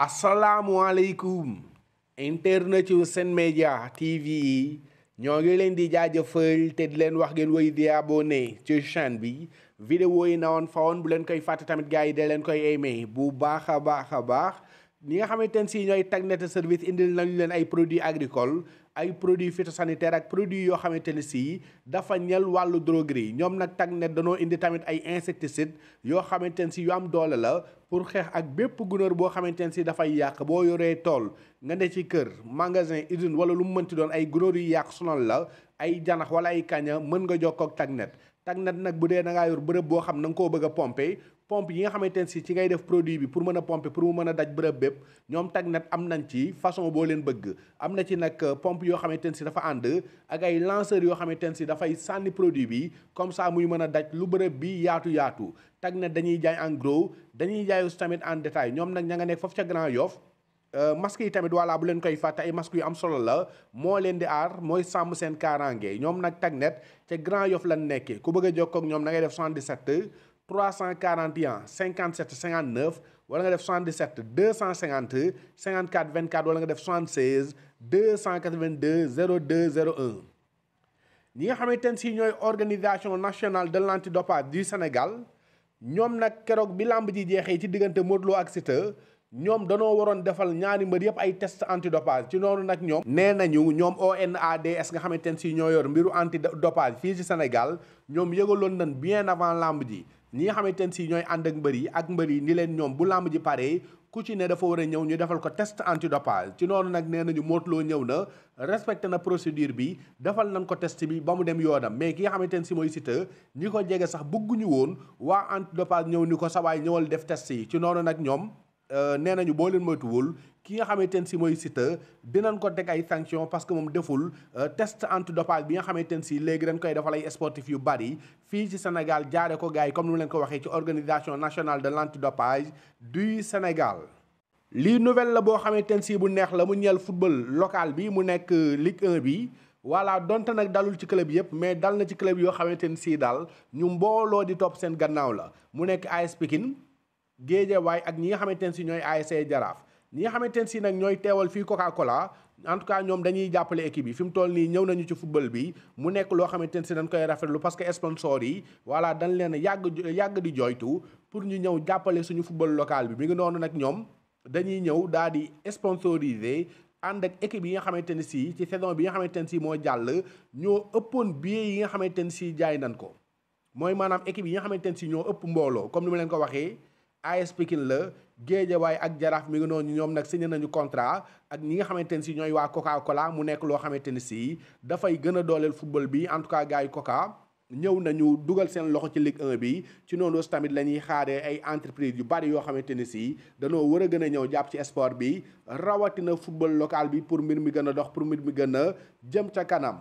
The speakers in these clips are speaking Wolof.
asalaamualeykum internet yu Sen Média TV yi ñoo ngi leen di jaajëfal te di leen wax ngeen woy di abonné ci chaîne bi vidéo yi na woon fa woon bu leen koy fàtte tamit gars yi da leen koy aimé bu baax a baax a baax ñi nga xamante ne si ñooy Tech Net Service indi nañu leen ay produits agricoles ay produits phytosanitaires ak produits yoo xamante ne sii dafa ñel wàllu droguerie ñoom nag tag ne danoo indi tamit ay insecticides yoo xamante ne si yu am doole la pour xeex ak bépp gunóor boo xamante ne si dafay yàq boo yoree tool nga ne ci kër magasin usine wala lu mu mënti doon ay gunóor yu yàq sonal la ay janax wala ay kaña mën nga jox jokkoo ak tagnet tagnet nag bu dee da yor bërëb boo xam na nga koo bëgg a pomper pompe yi nga xamante ne si ci ngay def produit bi pour mën a pomper pour mu mën a daj bërëb bépp ñoom Tecnet am nañ ci façon boo leen bëgg am na ci nag euh, pompe yoo xamante ne si dafa ànd ak ay lanceurs yoo xamante ne si dafay sànni produit bi comme ça muy mën a daj lu bërëb bi yaatu yaatu Tecnet dañuy jaay en gros dañuy jaay aussi tamit en détail ñoom nag ña nga nekk foofu ca Grand Yoff euh, masques yi tamit voilà bu leen koy fàtte ay masques yu am solo la moo leen di aar mooy sàmm seen kaaraange ñoom nag Tecnet ca Grand Yoff lan nekkee ku bëgg a ñoom na ngay def 77 cent 341 57 59 wala nga def 77 252 54 24 wala nga def 76 282 02 01 ñi nga xamante ne si ñooy organisation nationale de l'antidopage du Sénégal ñoom nag keroog bi làmb ji jeexee ci diggante Modou Lo ak ñoom danoo waroon defal ñaari mbër yëpp ay test antidopage ci noonu nag ñoom. nee nañu ñoom ONADS nga xamante ne si ñoo yor mbiru antidopage fii ci Sénégal ñoom yëgaloon nañ bien avant làmb ji. ni nga xamanteni si ñooy ànd ak mbër ak mbër ni leen ñoom bu lamb ji pare ku ci ne dafa war a ñëw ñu defal ko test antidopage ci noonu nag nee nañu mootloo ñëw na respecté na procédure bi defal nañ ko test bi ba mu dem yoonam mais ki nga xamanteni si mooy site ñi ko jege sax bugguñu woon waa antidopage ñëw ni ko sa waay ñëwal def test yi ci noonu nag ñoom Euh, nee nañu boo leen moytuwul ki nga xamante ne si mooy Siteu dinañ ko teg ay sanctions parce que moom deful euh, test antidopage bi nga xamante ne si léegi dañ koy defal ay sportif yu bari fii ci Sénégal jaare ko gars yi comme ni mu leen ko waxee ci organisation nationale de l'antidopage du Sénégal. lii nouvelle la boo xamante ne si bu neex la mu ñeel football local bi mu nekk euh, Ligue 1 bi. voilà donte nag dalul ci club yëpp mais dal na ci club yoo xamante ne si ñu mbooloo di topp seen gannaaw la mu nekk AS Pikine waaye ak ñi nga xamante ne si ñooy ASC Jaraaf ñi nga xamante ne si nag ñooy teewal fii Coca Cola en tout cas ñoom dañuy jàppale équipe yi fi mu toll nii ñëw nañu ci football bi mu nekk loo xamante ne si dañ koy rafetlu parce que sponsor yi voilà dañ leen yàgg yàgg di jooytu pour ñu ñëw jàppale suñu football local bi mi ngi noonu nag ñoom dañuy ñëw daal di sponsoriser ànd ak équipe yi nga xamante ne si ci saison bi nga xamante ne si moo jàll ñoo ëppoon billet yi nga xamante ne si jaay nañ ko mooy maanaam équipe yi nga xamante ne si ñoo ëpp mbooloo comme ni ma leen ko waxee AS Pikine la Géejawaay ak Jaraaf mi ngi noonu ñoom nag signé nañu contrat ak ñi nga xamante ne si ñooy waa Coca Cola mu nekk loo xamante ne si dafay gën a dooleel football bi en tout cas gars yi Coca. ñëw nañu dugal seen loxo ci Ligue bi ci noonu tamit la ñuy xaaree ay entreprise yu bari yoo xamante ni si dañoo war a gën a ñëw jàpp ci sport bi rawatina football local bi pour mbir mi gën a dox pour mbir mi gën a jëm ca kanam.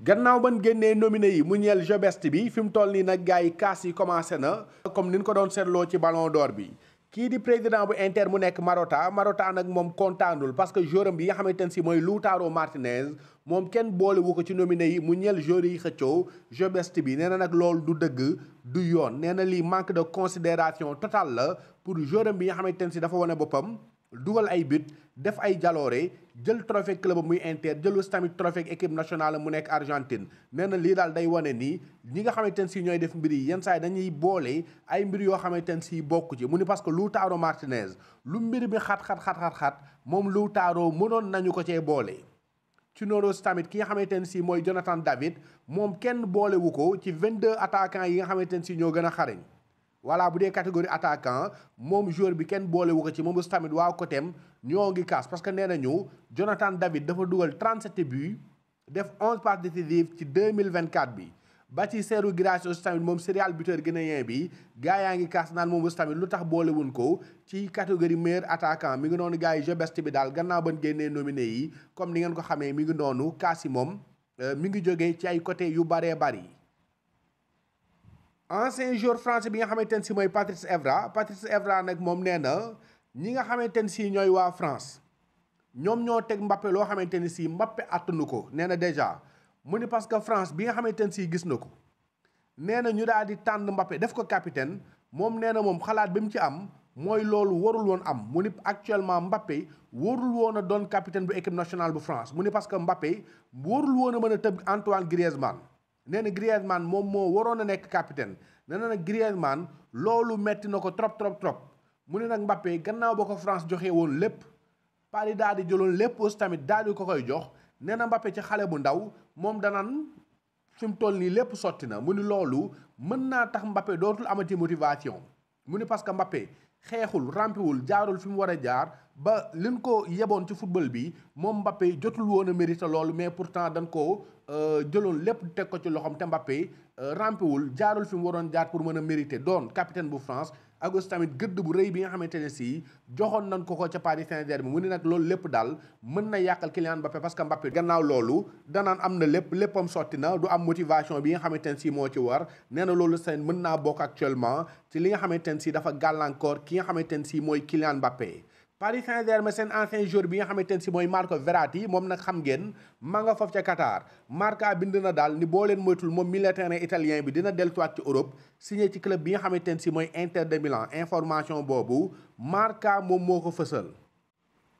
gannaaw ban génnee nominé yi mu ñeel jobest bi fi mu toll nii nag gars yi kaas yi commencé na comme ni ñu ko doon seetloo ci ballon door bi kii di président bu Inter mu nekk Marotta Marotta nag moom kontaanul parce que jouram bi nga xamante ne si mooy lu Lautaro Martinez moom kenn boolewu ko ci nominé yi mu ñeel joueur yi xëccoo jobest bi nee na nag loolu du dëgg du yoon nee na lii manque de considération totale la pour jouram bi nga xamante ne si dafa wane boppam dugal ay but def ay jaloore jël trophée club muy inter jël aussi tamit trophée équipe nationale mu nekk Argentine nee na lii daal day wane nii ñi nga xamante ne si ñooy def mbir yi yenn saa dañuy boole ay mbir yoo xamante ne si bokk ci mu ni parce que taaro Martinez lu mbir mi xat xat xat xat moom moom Lautaro mënoon nañu ko cee boole. ci noonu tamit ki nga xamante ne si mooy Jonathan David moom kenn boolewu ko ci de attaquants yi nga xamante ne si ñoo gën a xarañ. voilà bu dee catégorie attaquant moom joueur bi kenn boolewu ko ci moom aussi tamit waa côté am ñoo ngi kaas parce que nee nañu Jonathan David dafa dugal 37 buts def 11 passes décisives ci 2024 bi Baptiste Serhou Guirassy aussi tamit moom serial buteur guinéen bi gars yaa ngi kaas naan moom aussi tamit lu tax boolewuñ ko ci catégorie meilleur attaquant mi ngi noonu gars yi jeu bi daal gannaaw ba génnee nominé yi comme ni ngeen ko xamee mi ngi noonu kaas yi moom euh, mi ngi jógee ci ay côté yu baree bari. ancien joueur français bi nga xamante ne si mooy Patrice Evra Patrice Evra nag moom nee na ñi nga xamante ne sii ñooy waa France ñoom ñoo teg Mbappé loo xamante ne sii Mbappé attanu ko nee na déjà mu ni parce que France bi nga xamante ne sii gis na ko nee na ñu daal di tànn mbappe def ko capitaine moom nee na moom xalaat bi mu ci am mooy loolu warul woon am mu ni actuellement Mbappé warul woon a doon capitaine bu équipe nationale bu France mu ni parce que Mbappé warul woon a a tëb Antoine Griezmann. nee na Griezmann moom moo waroon a nekk capitaine nee na nag loolu metti na ko trop trop trop mu ne nag Mbappé gannaaw ba ko France joxe woon lépp Paris daal di jëloon lépp aussi tamit daal di ko koy jox nee na Mbappé ci xale bu ndaw moom danaan fi mu toll nii lépp sotti na mu ni loolu mën naa tax Mbappé dootul amati motivation mu ni parce que Mbappé xeexul rampiwul jaarul fi mu war a jaar ba li liñ ko yeboon ci football bi moom Mbappé jotul woon a mérité loolu mais pourtant dañ ko euh, jëloon lépp teg ko ci loxoom te Mbappé Euh, rampewul jaarul fi mu waroon jaar pour mën a mériter doon capitaine bu France ak tamit gëdd bu rëy bi nga xamante ne sii joxoon nañ ko ko ca Paris Saint-Germain mu ne nag loolu lépp daal mën na yàqal Kylian Mbappé parce que Mbappé gannaaw loolu danaan am na lépp léppam sotti na du am motivation bi nga xamante ne sii moo ci war nee na loolu seen mën naa bokk actuellement ci li nga xamante ne sii dafa gàllankoor ki nga xamante ne sii mooy Kylian Mbappé. Paris Saint-Germain seen ancien joueur bi nga xamante ne si mooy Marco Verratti moom nag xam ngeen ma nga foofu ca Qatar Marca bind na daal ni boo leen moytul moom milieu terrain italien bi dina delluwaat ci Europe signé ci club bi nga xamante ne si mooy Inter de Milan information boobu Marca moom moo ko fësal.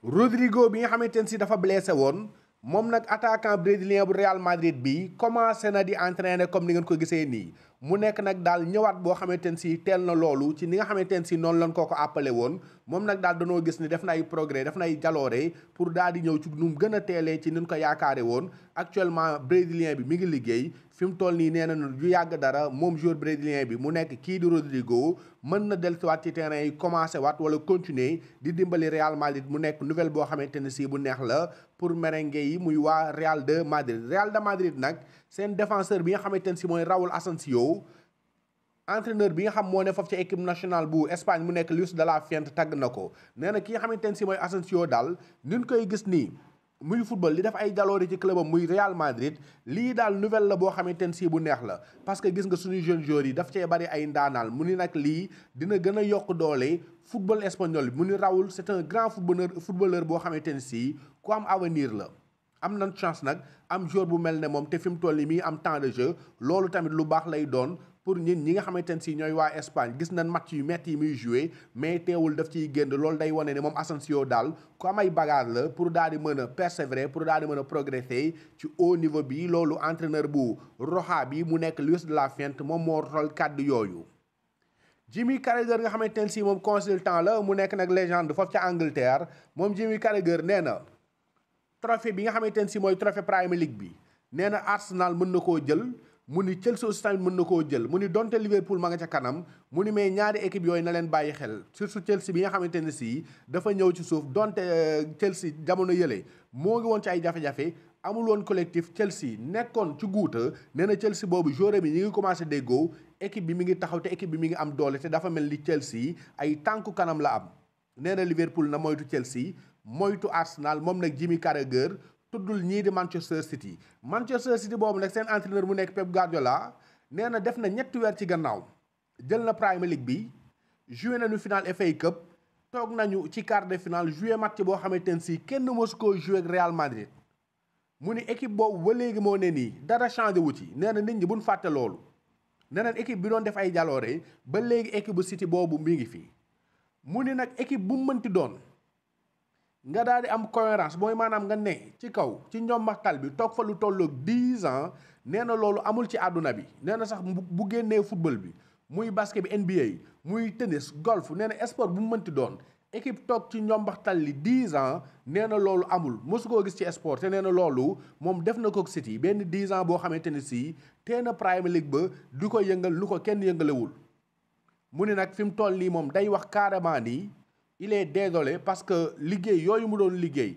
Rodrigo bi nga xamante ne si dafa blessé woon. moom nag attaquant brésilien bu Real Madrid bi commencé na di entraîner comme ni ngeen ko gisee nii mu nekk nag daal ñëwaat boo xamante ne si teel na loolu ci ni nga xamante ne si noonu lañ koo ko appelé woon moom nag daal danoo gis ni def na ay progrès def na ay jaloore pour daal di ñëw ci nu mu gën a teelee ci niñ ko yaakaare woon actuellement brésilien bi mi ngi liggéey fi mu toll nii nee na ñu yàgg dara moom joueur brésilien bi mu nekk kii di Rodrigo mën na dellusiwaat ci terrain yi commencé waat wala continuer di dimbali Real Madrid mu nekk nouvelle boo xamante ne si bu neex la pour merengue yi muy waa Real de Madrid Real de nag seen défenseur bi nga xamante ne si mooy rawul Asensio entraîneur bi nga xam moo ne foofu ci équipe national bu Espagne mu nekk Luis de la Fuente tagg na ko nee ki nga xamante ne si mooy Asensio daal nin koy gis nii muy football li def ay jaloori ci clubam muy Real Madrid lii daal nouvelle la boo xamante ne sii bu neex la parce que gis nga suñu jeune joueurs yi daf cee bari ay ndaanaal mu ni nag lii dina gën a yokk doole football espagnol bi mu ni Raúl c'est un grand footballeur footballeur boo xamante ne sii ku am avenir la. am nañ chance nag am jour bu mel ne moom te fi mu toll nii mii am temps de jeu loolu tamit lu baax lay doon pour ñin ñi nga xamante ne si ñooy waa Espagne gis nañ matt yu metti yi muy joué mais teewul daf ciy génn loolu day wone ne moom Asensio daal ku amay bagage la pour daal di mën a persévérer pour daal di mën a progresser ci haut niveau bi loolu entraîneur bu Roja bi mu nekk Luis de la Fuente moom moo rol kàddu yooyu. Jimmy Carragher nga xamante ne si moom consultant la mu nekk nag légende foofu ca Angleterre moom Jimmy Carragher nee na. trophée bi nga xamante ne sii mooy trophée Premier League bi nee na Arsenal mën na koo jël mu ni Chelsea aussi tamit mën na koo jël mu ni donte Liverpool ma nga ca kanam mu ni mais ñaari équipe yooyu na leen bàyyi xel surtout Chelsea bi nga xamante ne si dafa ñëw ci suuf donte euh, Chelsea jamono yële moo ngi woon ci ay jafe-jafe amul woon collectif Chelsea nekkoon ci guuta nee na Chelsea boobu joueur bi ñi ngi commencé déggoo équipe bi mi ngi taxaw te équipe bi mi ngi am doole te dafa mel ni Chelsea ay tànku kanam la am. nee na Liverpool na moytu Chelsea moytu Arsenal moom nag Jimmy Carragher tuddul ñii di Manchester City Manchester City boobu nag seen entraîneur mu nekk Pep Guardiola nee na def na ñetti weer ci gannaaw jël na Premier bi joué nañu final FA Cup toog nañu ci quart de finale joué match boo xamante ne si kenn mësu koo joué ak Real Madrid mu ni équipe boobu ba léegi moo ne nii dara changé wu ci nee na nit ñi buñ fàtte loolu neneen équipe bi doon def ay jaloore ba léegi équipe boobu mi ngi fii mu ni nag équipe bu mënti doon nga daal di am cohérence booy maanaam nga ne ci kaw ci ñoom bi toog fa lu tolloog dix ans nee na loolu amul ci àdduna bi nee na sax bu génnee football bi muy basket bi NBA yi muy tennis golf nee na sport bu mu mënti doon équipe toog ci njombaxtal li 10 ans nee na loolu amul mosu koo gis ci sport te nee na loolu moom def na ko City benn 10 ans boo xamante ne sii tee na Premier League ba du ko yëngal lu ko kenn yëngalewul mu ne nag fi mu toll nii moom day wax carrément yi il est désolé parce que liggéey yooyu mu doon liggéey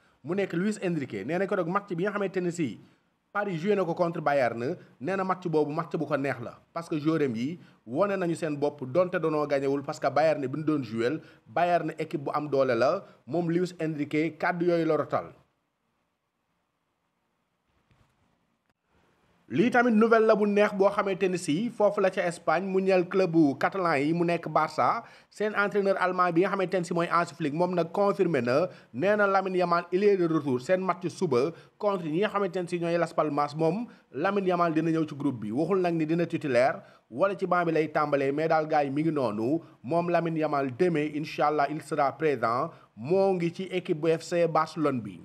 mu nekk Luis Enrique nee na ko nag match bi nga xamee Tennessee Paris joué na ko contre Bayern nee na match boobu match bu ko neex la parce que joueuram yi wane nañu seen bopp donte doonoo gañewul parce que Bayern bi ñu doon joué Bayern équipe bu am doole la moom Luis Enrique kàdd yooyu la rotal li tamit nouvelle la bu neex bo xamé ni si la ci Espagne mu ñeel club catalan yi mu nekk Barça sen entraîneur allemand bi nga xamé ni si mooy Hansi Flick moom nag confirmé na néna Lamine Yamal il est de retour sen match suba contre ñi nga xamé ni si ñooy Las Palmas mom Lamine Yamal dina ñëw ci groupe bi waxul nak ni dina titulaire wala ci banc bi lay tambalé mais dal gaay mi ngi nonu mom Lamine Yamal démé inshallah il sera présent mo ngi ci équipe bu FC Barcelone bi.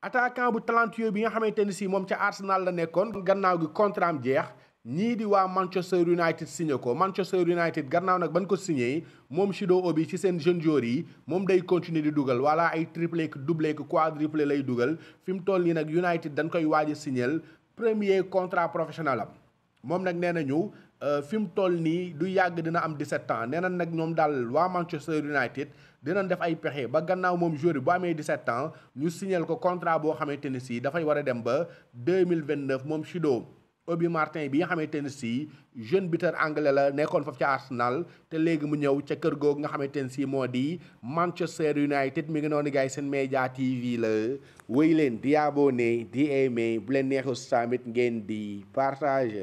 attaquant bu talentueux bi nga xamante ni si moom ca Arsenal la nekkoon gannaaw gi contrat am jeex ñii di waa Manchester United signé ko Manchester United gannaaw nag bañ ko signé moom Chido Obi ci seen jeune joueur yi moom day continuer di dugal wala ay triplé doublé quadruplé lay dugal fi mu toll nii nag United dañ koy waaj a premier contrat professionnel am moom nag nee ñëw Euh, fi mu toll nii du yàgg dina am 17 ans nee na nag ñoom daal waa Manchester United dinañ def ay pexe ba gannaaw moom joueur bi bu amee 17 ans ñu signal ko contrat boo xamante ni si dafay war a dem ba 2029 moom Chido Obi Martin bi nga xamante ni si jeune buteur anglais la nekkoon foofu ca Arsenal te léegi mu ñëw ca kër googu nga xamante ni si moo di Manchester United mi ngi noonu gars yi seen média TV la wéy leen di abonné di aimé bu leen neexee tamit ngeen di partager.